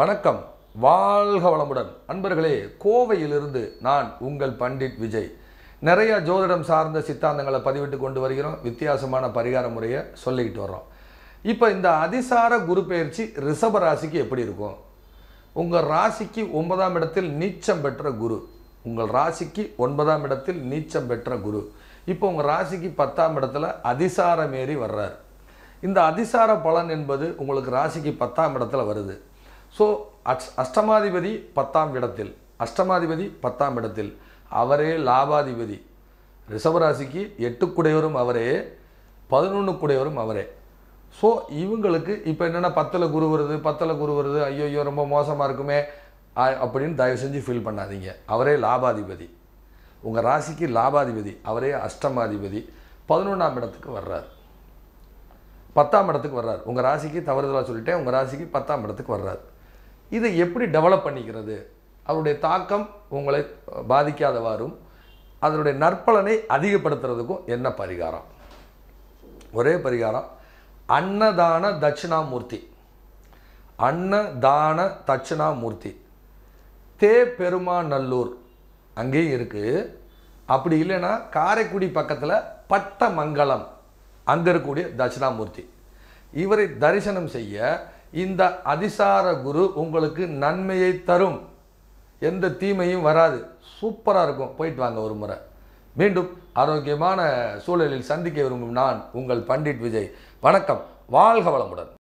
வணக்கம் வாழ்க வளமுடன் அன்பர்களே கோவையிலிருந்து நான் உங்கள் பண்டிட் விஜய் நிறைய ஜோதிடம் சார்ந்த சித்தாந்தங்களை பதிவிட்டு கொண்டு வருகிறோம் வித்தியாசமான பரிகார முறையை சொல்லிக்கிட்டு வர்றோம் இப்போ இந்த அதிசார குரு பயிற்சி ரிஷப ராசிக்கு எப்படி இருக்கும் உங்கள் ராசிக்கு ஒன்பதாம் இடத்தில் நீச்சம் பெற்ற குரு உங்கள் ராசிக்கு ஒன்பதாம் இடத்தில் நீச்சம் பெற்ற குரு இப்போ உங்கள் ராசிக்கு பத்தாம் இடத்துல அதிசாரமேறி வர்றார் இந்த அதிசார பலன் என்பது உங்களுக்கு ராசிக்கு பத்தாம் இடத்துல வருது ஸோ அஷ்டமாதிபதி பத்தாம் இடத்தில் அஷ்டமாதிபதி பத்தாம் இடத்தில் அவரே லாபாதிபதி ரிஷபராசிக்கு எட்டுக்குடையவரும் அவரே பதினொன்று குடையவரும் அவரே ஸோ இவங்களுக்கு இப்போ என்னென்னா பத்தில் குரு வருது பத்தில் குரு வருது ஐயோ ரொம்ப மோசமாக இருக்குமே அப்படின்னு தயவு செஞ்சு ஃபீல் பண்ணாதீங்க அவரே லாபாதிபதி உங்கள் ராசிக்கு லாபாதிபதி அவரே அஷ்டமாதிபதி பதினொன்றாம் இடத்துக்கு வர்றார் பத்தாம் இடத்துக்கு வர்றார் உங்கள் ராசிக்கு தவறுதலாக சொல்லிட்டேன் உங்கள் ராசிக்கு பத்தாம் இடத்துக்கு வர்றார் இதை எப்படி டெவலப் பண்ணிக்கிறது அதனுடைய தாக்கம் உங்களை பாதிக்காதவாறும் அதனுடைய நற்பலனை அதிகப்படுத்துறதுக்கும் என்ன பரிகாரம் ஒரே பரிகாரம் அன்னதான தட்சிணாமூர்த்தி அன்னதான தட்சிணாமூர்த்தி தே பெருமாநல்லூர் அங்கேயும் இருக்குது அப்படி இல்லைன்னா காரைக்குடி பக்கத்தில் பட்டமங்கலம் அங்கே இருக்கக்கூடிய தட்சிணாமூர்த்தி இவரை தரிசனம் செய்ய இந்த அதிசார குரு உங்களுக்கு நன்மையை தரும் எந்த தீமையும் வராது சூப்பராக இருக்கும் போயிட்டு வாங்க ஒரு முறை மீண்டும் ஆரோக்கியமான சூழலில் சந்திக்க விரும்பும் நான் உங்கள் பண்டிட் விஜய் வணக்கம் வாழ்க வளமுடன்